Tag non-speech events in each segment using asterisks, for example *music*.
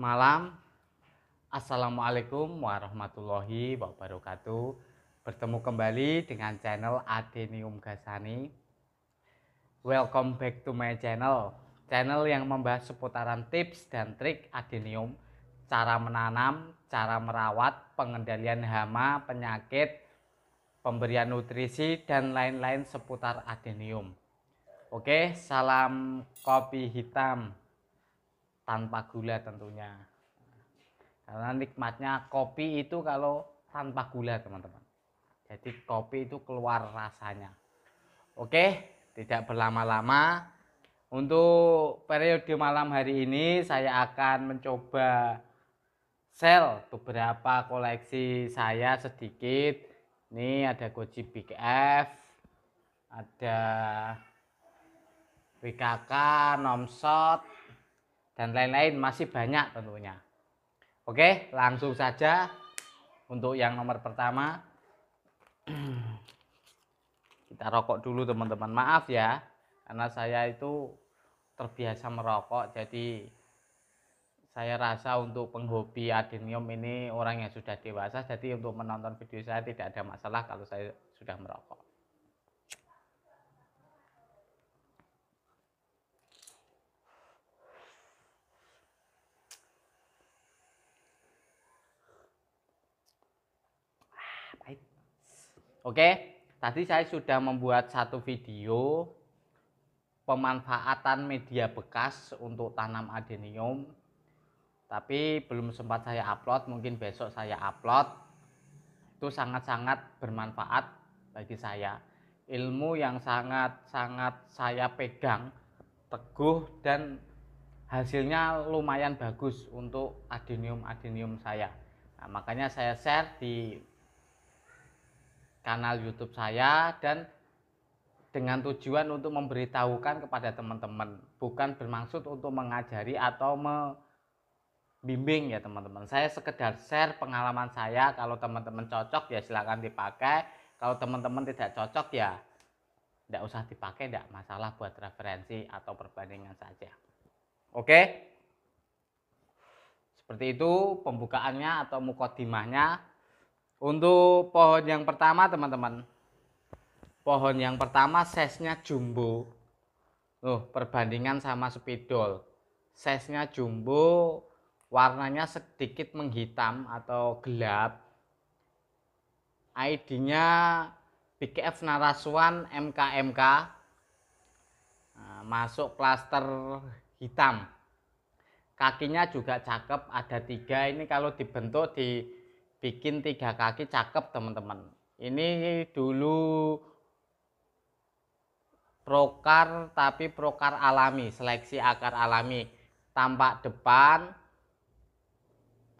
malam. Assalamualaikum warahmatullahi wabarakatuh. Bertemu kembali dengan channel Adenium Gasani. Welcome back to my channel. Channel yang membahas seputaran tips dan trik adenium, cara menanam, cara merawat, pengendalian hama, penyakit, pemberian nutrisi dan lain-lain seputar adenium. Oke, salam kopi hitam tanpa gula tentunya. Karena nikmatnya kopi itu kalau tanpa gula teman-teman. Jadi kopi itu keluar rasanya. Oke, tidak berlama-lama. Untuk periode malam hari ini saya akan mencoba sel beberapa koleksi saya sedikit. Ini ada Goji Big F, ada WKK, Nomshot, dan lain-lain masih banyak tentunya. Oke, langsung saja untuk yang nomor pertama. *clears throat* Kita rokok dulu teman-teman. Maaf ya, karena saya itu terbiasa merokok jadi saya rasa untuk penghobi adenium ini orang yang sudah dewasa jadi untuk menonton video saya tidak ada masalah kalau saya sudah merokok. Oke, tadi saya sudah membuat satu video pemanfaatan media bekas untuk tanam adenium. Tapi belum sempat saya upload, mungkin besok saya upload. Itu sangat-sangat bermanfaat bagi saya. Ilmu yang sangat-sangat saya pegang teguh dan hasilnya lumayan bagus untuk adenium-adenium saya. Nah, makanya saya share di kanal YouTube saya dan dengan tujuan untuk memberitahukan kepada teman-teman, bukan bermaksud untuk mengajari atau membimbing ya teman-teman. Saya sekedar share pengalaman saya, kalau teman-teman cocok ya silahkan dipakai, kalau teman-teman tidak cocok ya tidak usah dipakai, tidak masalah buat referensi atau perbandingan saja. Oke? Seperti itu pembukaannya atau mukodimahnya. Untuk pohon yang pertama teman-teman. Pohon yang pertama size-nya jumbo. Loh, perbandingan sama spidol. Size-nya jumbo, warnanya sedikit menghitam atau gelap. ID-nya BKF Naraswan MKMK nah, masuk klaster hitam kakinya juga cakep ada tiga ini kalau dibentuk di bikin tiga kaki cakep teman-teman ini dulu prokar tapi prokar alami seleksi akar alami tampak depan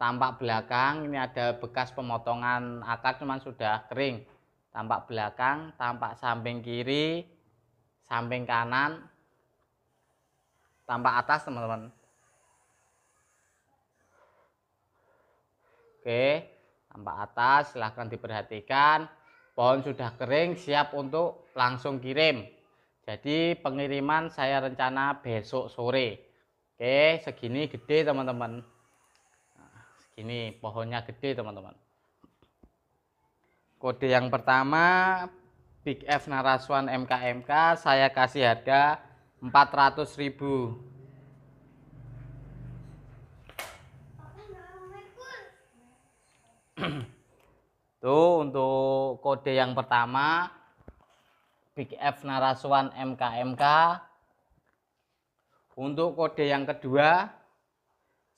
tampak belakang ini ada bekas pemotongan akar cuman sudah kering tampak belakang tampak samping kiri samping kanan tampak atas teman-teman oke tampak atas silahkan diperhatikan pohon sudah kering siap untuk langsung kirim jadi pengiriman saya rencana besok sore oke segini gede teman-teman nah, segini pohonnya gede teman-teman kode yang pertama Big F Naraswan MKMK saya kasih harga 400.000 Tuh untuk kode yang pertama Big F Naraswan MKMK. Untuk kode yang kedua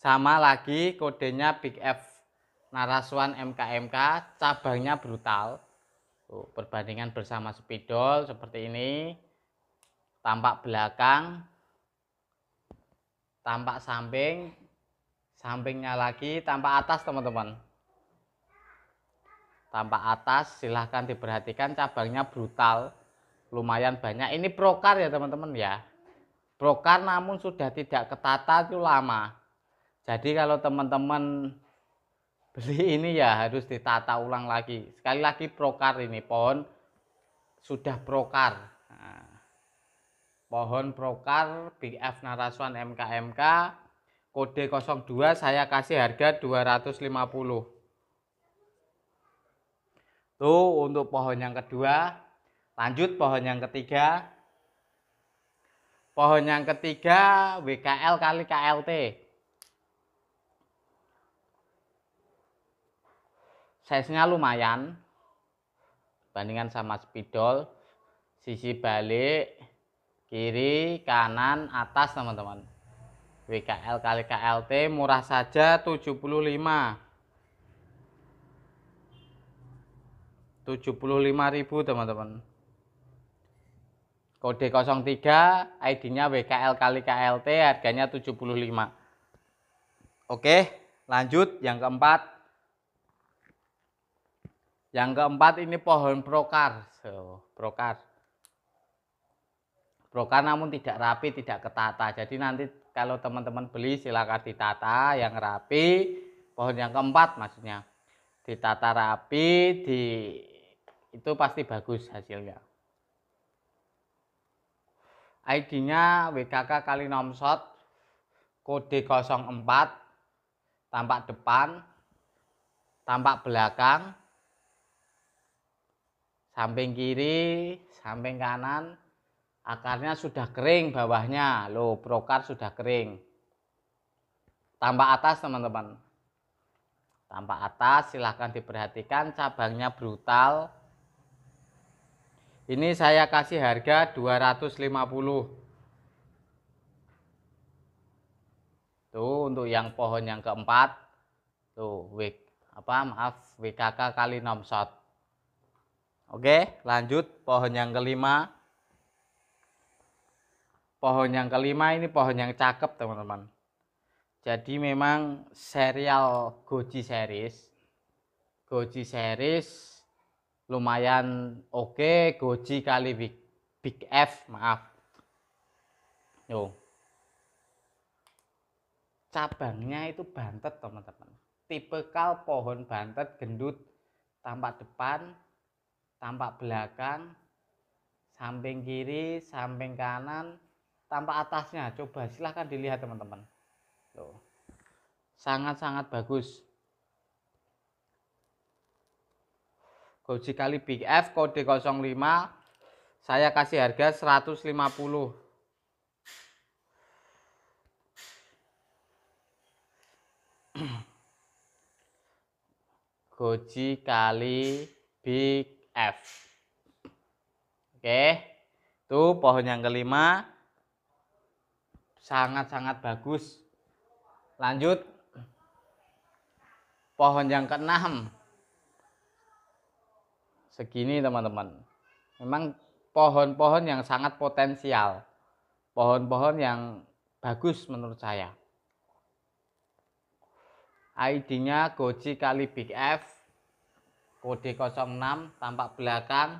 sama lagi kodenya Big F Naraswan MKMK cabangnya brutal. Tuh, perbandingan bersama spidol seperti ini. Tampak belakang, tampak samping, sampingnya lagi, tampak atas teman-teman tampak atas silahkan diperhatikan cabangnya brutal lumayan banyak ini prokar ya teman-teman ya prokar namun sudah tidak ketata itu lama jadi kalau teman-teman beli ini ya harus ditata ulang lagi sekali lagi prokar ini pohon sudah prokar nah. pohon prokar BF Naraswan MKMK kode 02 saya kasih harga 250 Tuh untuk pohon yang kedua. Lanjut pohon yang ketiga. Pohon yang ketiga WKL kali KLT. Size-nya lumayan. Bandingan sama spidol. Sisi balik, kiri, kanan, atas teman-teman. WKL kali KLT murah saja 75 75.000 teman-teman kode 03 ID-nya WKL kali KLT harganya 75 oke lanjut yang keempat yang keempat ini pohon prokar so, prokar prokar namun tidak rapi tidak ketata jadi nanti kalau teman-teman beli silakan ditata yang rapi pohon yang keempat maksudnya ditata rapi di itu pasti bagus hasilnya. ID-nya WKK kali nomshot kode 04 tampak depan tampak belakang samping kiri samping kanan akarnya sudah kering bawahnya loh prokar sudah kering tampak atas teman-teman tampak atas silahkan diperhatikan cabangnya brutal ini saya kasih harga 250. Tuh untuk yang pohon yang keempat. Tuh wik apa maaf WKK kali 6 shot. Oke, lanjut pohon yang kelima. Pohon yang kelima ini pohon yang cakep, teman-teman. Jadi memang serial Goji series. Goji series lumayan oke okay. Goji kali Big, Big F maaf yo cabangnya itu bantet teman-teman kal pohon bantet gendut tampak depan tampak belakang samping kiri samping kanan tampak atasnya coba silahkan dilihat teman-teman sangat-sangat bagus Goji kali Big F kode 05 saya kasih harga 150 *clears throat* Goji kali Big F oke itu pohon yang kelima sangat-sangat bagus lanjut pohon yang keenam segini teman-teman. Memang pohon-pohon yang sangat potensial. Pohon-pohon yang bagus menurut saya. ID-nya Goji kali Big F. Kode 06 tampak belakang.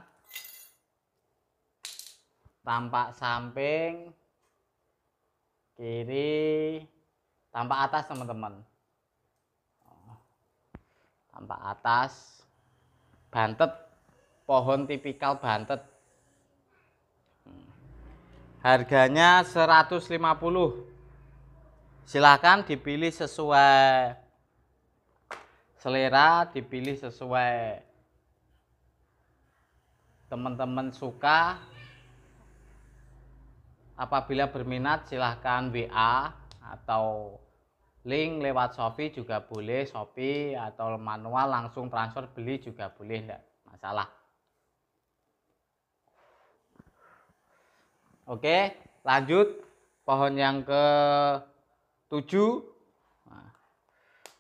Tampak samping. Kiri. Tampak atas teman-teman. Tampak atas. Bantet pohon tipikal bantet harganya 150 silahkan dipilih sesuai selera dipilih sesuai teman-teman suka apabila berminat silahkan WA atau link lewat Shopee juga boleh, Shopee atau manual langsung transfer beli juga boleh enggak masalah. Oke, lanjut pohon yang ke tujuh. Nah,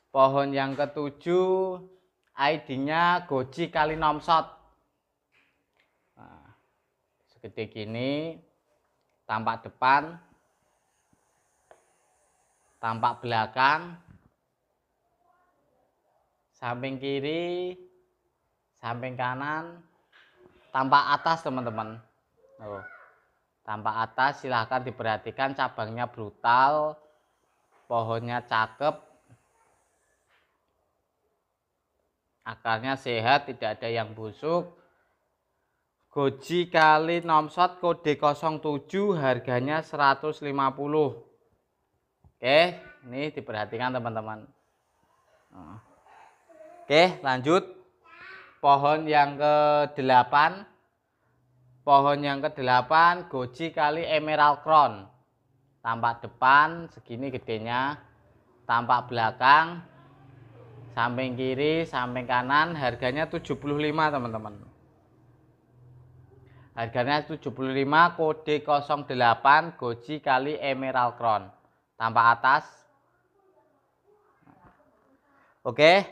pohon yang ke tujuh ID-nya Goji kali nomsot. Nah, segede gini, tampak depan, tampak belakang, samping kiri, samping kanan, tampak atas teman-teman. Oh. Tampak atas silahkan diperhatikan cabangnya brutal, pohonnya cakep, akarnya sehat, tidak ada yang busuk. Goji kali nomshot kode 07 harganya 150. Oke, ini diperhatikan teman-teman. Oke, lanjut. Pohon yang ke-8 Pohon yang kedelapan, goji kali emerald crown. Tampak depan segini gedenya, tampak belakang samping kiri, samping kanan harganya 75, teman-teman. Harganya 75 kode 08 goji kali emerald crown. Tampak atas. Oke,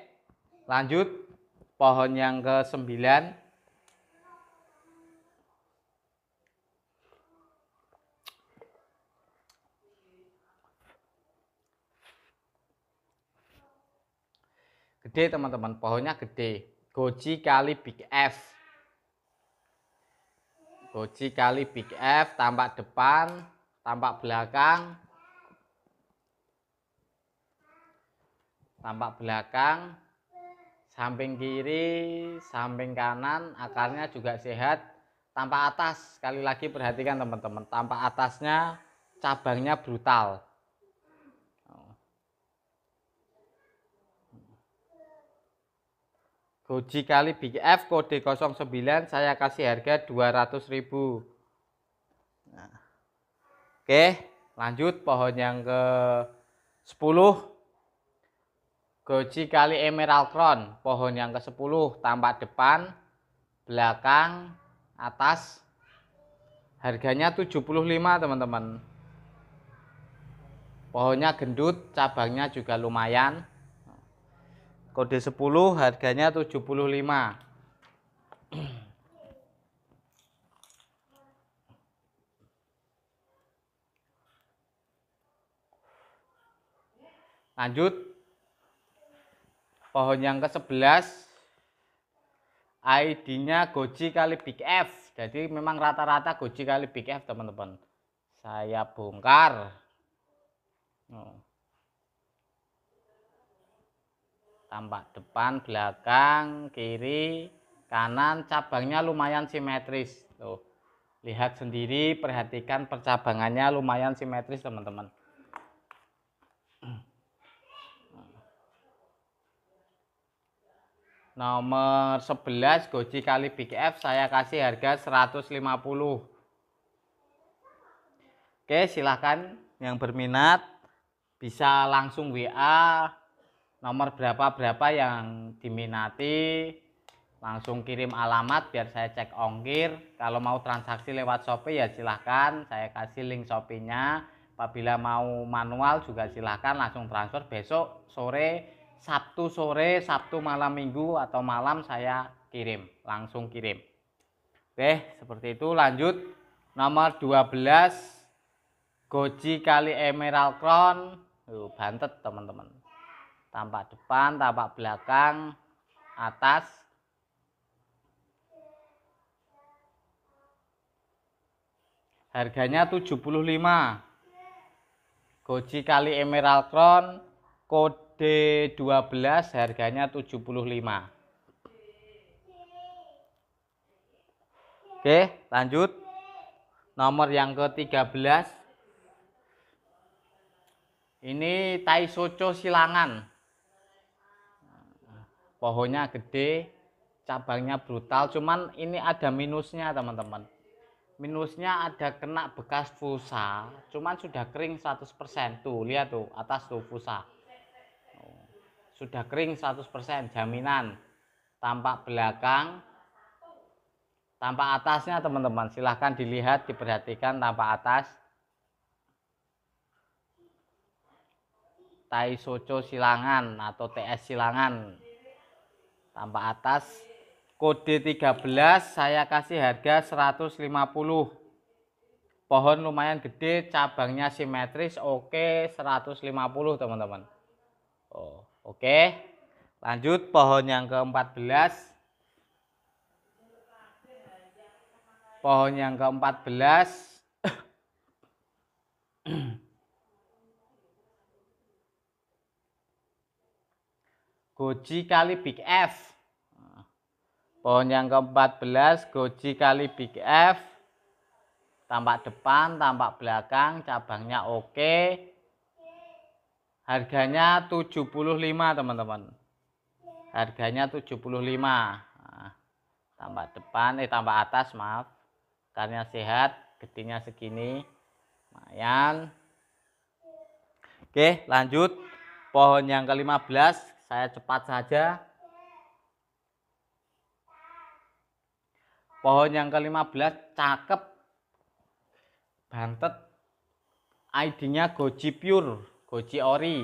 lanjut pohon yang ke-9 Gede teman-teman, pohonnya gede. Goji kali Big F. Goji kali Big F, tampak depan, tampak belakang. Tampak belakang, samping kiri, samping kanan, akarnya juga sehat. Tampak atas, sekali lagi perhatikan teman-teman, tampak atasnya cabangnya brutal. Goji kali BF kode 09 saya kasih harga 200.000. Nah. Oke, lanjut pohon yang ke 10. Goji kali Emerald Crown, pohon yang ke-10 tampak depan, belakang, atas. Harganya 75, teman-teman. Pohonnya gendut, cabangnya juga lumayan. Kode 10 harganya 75. Lanjut. Pohon yang ke-11 ID-nya Goji kali Big F. Jadi memang rata-rata Goji kali Big F, teman-teman. Saya bongkar. Oh. tampak depan belakang kiri kanan cabangnya lumayan simetris tuh lihat sendiri perhatikan percabangannya lumayan simetris teman-teman Nomor 11 Goji kali Big F saya kasih harga 150. Oke, silahkan yang berminat bisa langsung WA nomor berapa-berapa yang diminati langsung kirim alamat biar saya cek ongkir kalau mau transaksi lewat Shopee ya silahkan saya kasih link Shopee-nya apabila mau manual juga silahkan langsung transfer besok sore Sabtu sore Sabtu malam minggu atau malam saya kirim langsung kirim Oke seperti itu lanjut nomor 12 Goji kali Emerald Crown uh, bantet teman-teman tampak depan, tampak belakang, atas, harganya 75 goji kali emerald crown kode 12 harganya 75 oke lanjut nomor yang ke 13 ini tai soco silangan pohonnya gede cabangnya brutal cuman ini ada minusnya teman-teman minusnya ada kena bekas fusa cuman sudah kering 100% tuh lihat tuh atas tuh fusa sudah kering 100% jaminan tampak belakang tampak atasnya teman-teman silahkan dilihat diperhatikan tampak atas Tai Soco Silangan atau TS Silangan tanpa atas kode 13 saya kasih harga 150 pohon lumayan gede cabangnya simetris oke 150 teman-teman oh, oke lanjut pohon yang ke-14 pohon yang ke-14 *coughs* Goji kali Big F. Pohon yang ke-14, Goji kali Big F. Tampak depan, tampak belakang, cabangnya oke. Harganya 75, teman-teman. Harganya 75. Nah, tambah depan, eh tambah atas, maaf. Karena sehat, gedenya segini. Lumayan. Oke, lanjut. Pohon yang ke-15, saya cepat saja. Pohon yang ke-15 cakep bantet. ID-nya Goji Pure, Goji Ori.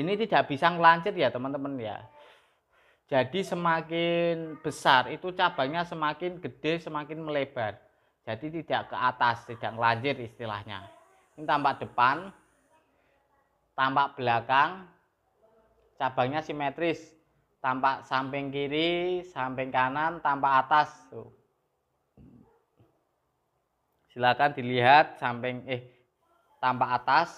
Ini tidak bisa ngelancir ya teman-teman ya. Jadi semakin besar itu cabangnya semakin gede, semakin melebar. Jadi tidak ke atas, tidak ngelancir istilahnya. Ini tampak depan tampak belakang cabangnya simetris tampak samping kiri samping kanan tampak atas tuh. silakan dilihat samping eh tampak atas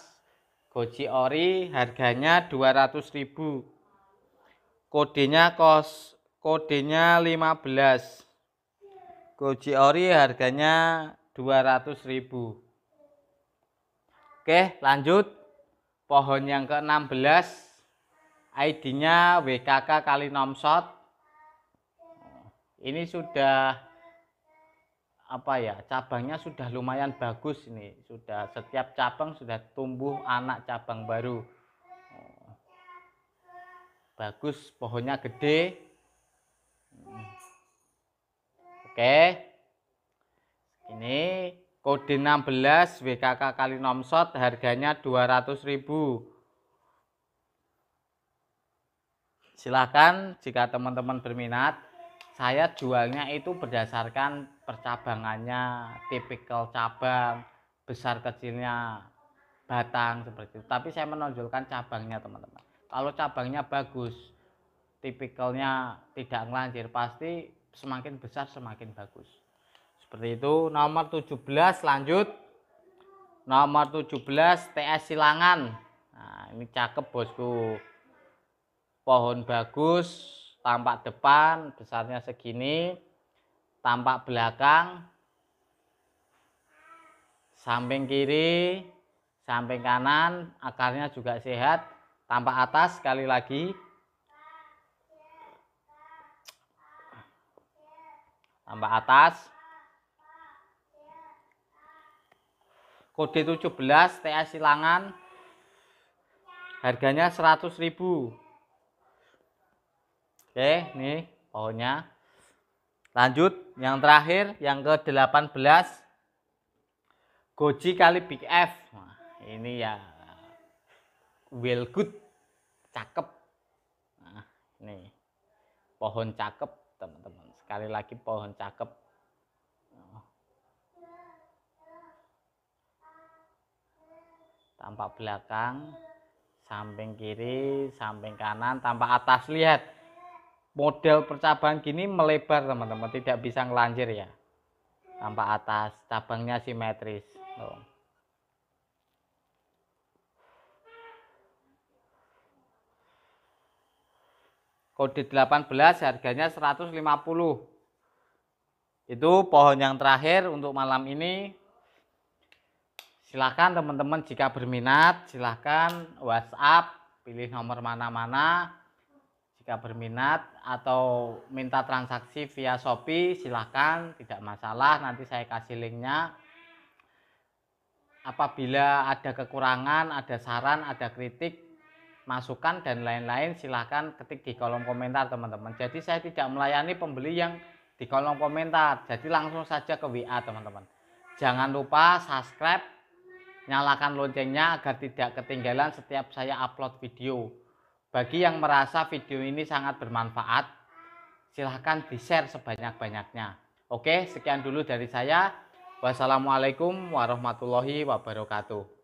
goji ori harganya 200.000 kodenya kos kodenya 15 goji ori harganya 200.000 Oke lanjut pohon yang ke-16 ID-nya WKK kali nomsot ini sudah apa ya cabangnya sudah lumayan bagus ini sudah setiap cabang sudah tumbuh anak cabang baru bagus pohonnya gede oke ini Kode 16 WKK kali nomsot harganya 200.000. Silahkan jika teman-teman berminat, saya jualnya itu berdasarkan percabangannya, tipikal cabang, besar kecilnya, batang seperti itu. Tapi saya menonjolkan cabangnya teman-teman. Kalau cabangnya bagus, tipikalnya tidak ngelanjir pasti semakin besar semakin bagus. Seperti itu. Nomor 17 lanjut. Nomor 17 TS Silangan. Nah, ini cakep bosku. Pohon bagus, tampak depan besarnya segini, tampak belakang, samping kiri, samping kanan, akarnya juga sehat, tampak atas sekali lagi. Tampak atas. kode 17 TA Silangan harganya 100.000 oke nih pohonnya lanjut yang terakhir yang ke 18 Goji kali Big F nah, ini ya well good cakep nah, nih pohon cakep teman-teman sekali lagi pohon cakep tampak belakang samping kiri samping kanan tampak atas lihat model percabangan gini melebar teman-teman tidak bisa ngelanjir ya tampak atas cabangnya simetris Tuh. kode 18 harganya 150 itu pohon yang terakhir untuk malam ini silahkan teman-teman jika berminat silahkan WhatsApp pilih nomor mana-mana jika berminat atau minta transaksi via Shopee silahkan tidak masalah nanti saya kasih linknya apabila ada kekurangan ada saran ada kritik masukan dan lain-lain silahkan ketik di kolom komentar teman-teman jadi saya tidak melayani pembeli yang di kolom komentar jadi langsung saja ke WA teman-teman jangan lupa subscribe Nyalakan loncengnya agar tidak ketinggalan setiap saya upload video. Bagi yang merasa video ini sangat bermanfaat, silahkan di-share sebanyak-banyaknya. Oke, sekian dulu dari saya. Wassalamualaikum warahmatullahi wabarakatuh.